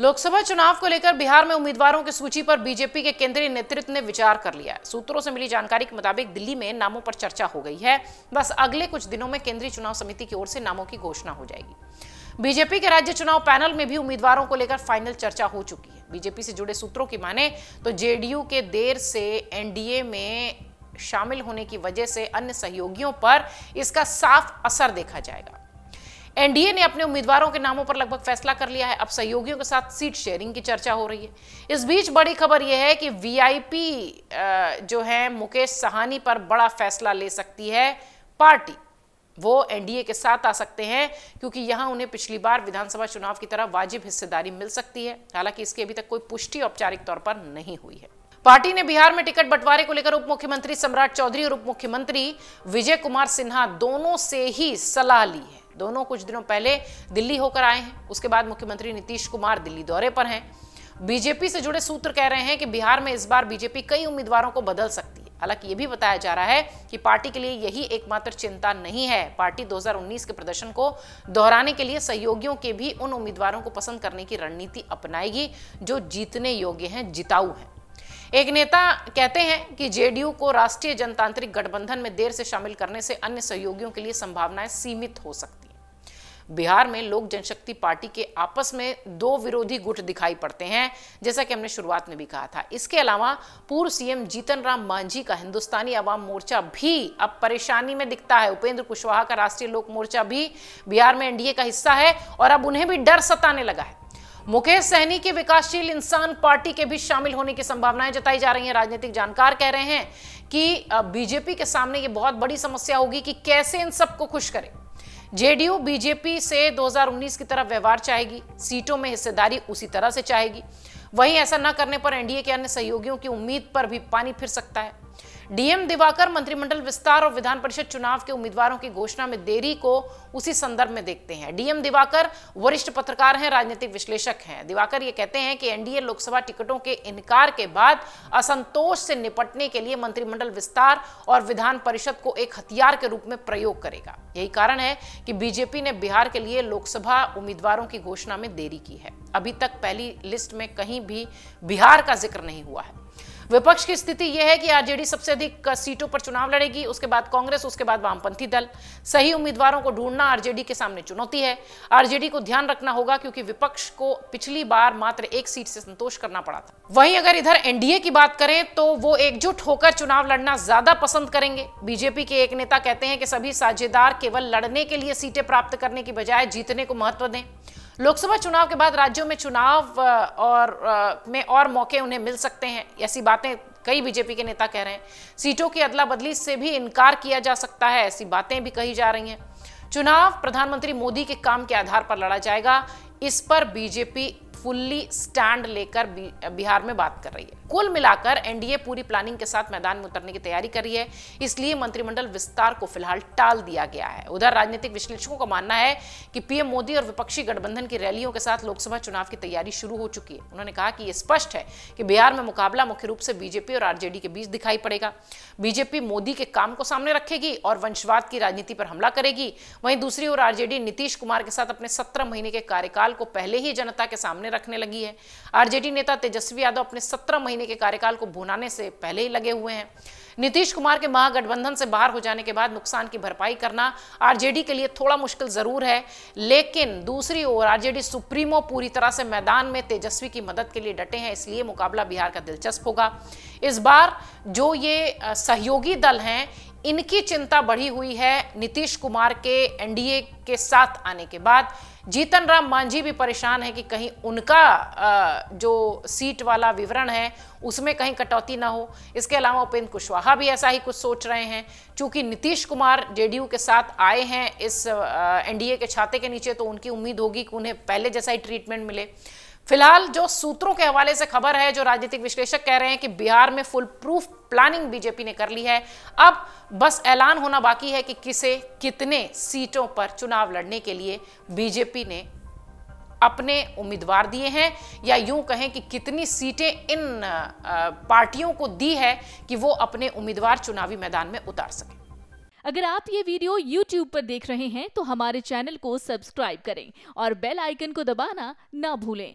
लोकसभा चुनाव को लेकर बिहार में उम्मीदवारों की सूची पर बीजेपी के केंद्रीय नेतृत्व ने विचार कर लिया है सूत्रों से मिली जानकारी के मुताबिक दिल्ली में नामों पर चर्चा हो गई है बस अगले कुछ दिनों में केंद्रीय चुनाव समिति की ओर से नामों की घोषणा हो जाएगी बीजेपी के राज्य चुनाव पैनल में भी उम्मीदवारों को लेकर फाइनल चर्चा हो चुकी है बीजेपी से जुड़े सूत्रों की माने तो जेडीयू के देर से एनडीए में शामिल होने की वजह से अन्य सहयोगियों पर इसका साफ असर देखा जाएगा एनडीए ने अपने उम्मीदवारों के नामों पर लगभग फैसला कर लिया है अब सहयोगियों के साथ सीट शेयरिंग की चर्चा हो रही है इस बीच बड़ी खबर यह है कि वीआईपी जो है मुकेश सहानी पर बड़ा फैसला ले सकती है पार्टी वो एनडीए के साथ आ सकते हैं क्योंकि यहां उन्हें पिछली बार विधानसभा चुनाव की तरह वाजिब हिस्सेदारी मिल सकती है हालांकि इसकी अभी तक कोई पुष्टि औपचारिक तौर पर नहीं हुई है पार्टी ने बिहार में टिकट बंटवारे को लेकर उप मुख्यमंत्री सम्राट चौधरी और उप मुख्यमंत्री विजय कुमार सिन्हा दोनों से ही सलाह ली है दोनों कुछ दिनों पहले दिल्ली होकर आए हैं उसके बाद मुख्यमंत्री नीतीश कुमार दिल्ली दौरे पर हैं बीजेपी से जुड़े सूत्र कह रहे हैं कि बिहार में इस बार बीजेपी कई उम्मीदवारों को बदल सकती है हालांकि ये भी बताया जा रहा है कि पार्टी के लिए यही एकमात्र चिंता नहीं है पार्टी 2019 के प्रदर्शन को दोहराने के लिए सहयोगियों के भी उन उम्मीदवारों को पसंद करने की रणनीति अपनाएगी जो जीतने योग्य हैं जिताऊ हैं एक नेता कहते हैं कि जेडीयू को राष्ट्रीय जनतांत्रिक गठबंधन में देर से शामिल करने से अन्य सहयोगियों के लिए संभावनाएं सीमित हो सकती बिहार में लोक जनशक्ति पार्टी के आपस में दो विरोधी गुट दिखाई पड़ते हैं जैसा कि हमने शुरुआत में भी कहा था इसके अलावा पूर्व सीएम जीतन राम मांझी का हिंदुस्तानी आवाम मोर्चा भी अब परेशानी में दिखता है उपेंद्र कुशवाहा का राष्ट्रीय लोक मोर्चा भी बिहार में एनडीए का हिस्सा है और अब उन्हें भी डर सताने लगा है मुकेश सहनी के विकासशील इंसान पार्टी के भी शामिल होने की संभावनाएं जताई जा रही हैं राजनीतिक जानकार कह रहे हैं कि बीजेपी के सामने ये बहुत बड़ी समस्या होगी कि कैसे इन सबको खुश करें जेडीयू बीजेपी से 2019 की तरफ व्यवहार चाहेगी सीटों में हिस्सेदारी उसी तरह से चाहेगी वहीं ऐसा न करने पर एनडीए के अन्य सहयोगियों की उम्मीद पर भी पानी फिर सकता है डीएम दिवाकर मंत्रिमंडल विस्तार और विधान परिषद चुनाव के उम्मीदवारों की घोषणा में देरी को उसी संदर्भ में देखते हैं डीएम दिवाकर वरिष्ठ पत्रकार हैं राजनीतिक विश्लेषक हैं दिवाकर ये कहते हैं कि एनडीए लोकसभा टिकटों के इनकार के बाद असंतोष से निपटने के लिए मंत्रिमंडल विस्तार और विधान परिषद को एक हथियार के रूप में प्रयोग करेगा यही कारण है कि बीजेपी ने बिहार के लिए लोकसभा उम्मीदवारों की घोषणा में देरी की है अभी तक पहली लिस्ट में कहीं भी बिहार का जिक्र नहीं हुआ है विपक्ष की स्थिति यह है कि आरजेडी सबसे अधिक सीटों पर चुनाव लड़ेगी उसके बाद कांग्रेस उसके बाद वामपंथी दल सही उम्मीदवारों को ढूंढना आरजेडी के सामने चुनौती है आरजेडी को ध्यान रखना होगा क्योंकि विपक्ष को पिछली बार मात्र एक सीट से संतोष करना पड़ा था वहीं अगर इधर एनडीए की बात करें तो वो एकजुट होकर चुनाव लड़ना ज्यादा पसंद करेंगे बीजेपी के एक नेता कहते हैं कि सभी साझेदार केवल लड़ने के लिए सीटें प्राप्त करने की बजाय जीतने को महत्व दें लोकसभा चुनाव के बाद राज्यों में चुनाव और में और मौके उन्हें मिल सकते हैं ऐसी बातें कई बीजेपी के नेता कह रहे हैं सीटों की अदला बदली से भी इनकार किया जा सकता है ऐसी बातें भी कही जा रही हैं चुनाव प्रधानमंत्री मोदी के काम के आधार पर लड़ा जाएगा इस पर बीजेपी फुल्ली स्टैंड लेकर बिहार में बात कर रही है कुल मिलाकर एनडीए पूरी प्लानिंग के साथ मैदान में उतरने की तैयारी कर रही है इसलिए मंत्रिमंडल विस्तार को फिलहाल टाल दिया गया है उधर राजनीतिक विश्लेषकों का मानना है कि पीएम मोदी और विपक्षी गठबंधन की रैलियों के साथ लोकसभा चुनाव की तैयारी शुरू हो चुकी है उन्होंने कहा कि यह स्पष्ट है कि बिहार में मुकाबला मुख्य रूप से बीजेपी और आरजेडी के बीच दिखाई पड़ेगा बीजेपी मोदी के काम को सामने रखेगी और वंशवाद की राजनीति पर हमला करेगी वहीं दूसरी ओर आरजेडी नीतीश कुमार के साथ अपने सत्रह महीने के कार्यकाल को पहले ही जनता के सामने रखने लगी है आरजेडी नेता तेजस्वी यादव अपने सत्रह महीने के कार्यकाल को भुनाने से पहले ही लगे हुए हैं नीतीश कुमार के महागठबंधन से बाहर हो जाने के बाद नुकसान की भरपाई करना आरजेडी के लिए थोड़ा मुश्किल जरूर है लेकिन दूसरी ओर आरजेडी सुप्रीमो पूरी तरह से मैदान में तेजस्वी की मदद के लिए डटे हैं इसलिए मुकाबला बिहार का दिलचस्प होगा इस बार जो ये सहयोगी दल हैं इनकी चिंता बढ़ी हुई है नीतीश कुमार के एनडीए के साथ आने के बाद जीतन राम मांझी भी परेशान है कि कहीं उनका जो सीट वाला विवरण है उसमें कहीं कटौती ना हो इसके अलावा उपेंद्र कुशवाहा भी ऐसा ही कुछ सोच रहे हैं क्योंकि नीतीश कुमार जेडीयू के साथ आए हैं इस एनडीए के छाते के नीचे तो उनकी उम्मीद होगी कि उन्हें पहले जैसा ही ट्रीटमेंट मिले फिलहाल जो सूत्रों के हवाले से खबर है जो राजनीतिक विश्लेषक कह रहे हैं कि बिहार में फुल प्रूफ प्लानिंग बीजेपी ने कर ली है अब बस ऐलान होना बाकी है कि किसे कितने सीटों पर चुनाव लड़ने के लिए बीजेपी ने अपने उम्मीदवार दिए हैं या यूं कहें कि कितनी सीटें इन पार्टियों को दी है कि वो अपने उम्मीदवार चुनावी मैदान में उतार सके अगर आप ये वीडियो YouTube पर देख रहे हैं तो हमारे चैनल को सब्सक्राइब करें और बेल आइकन को दबाना ना भूलें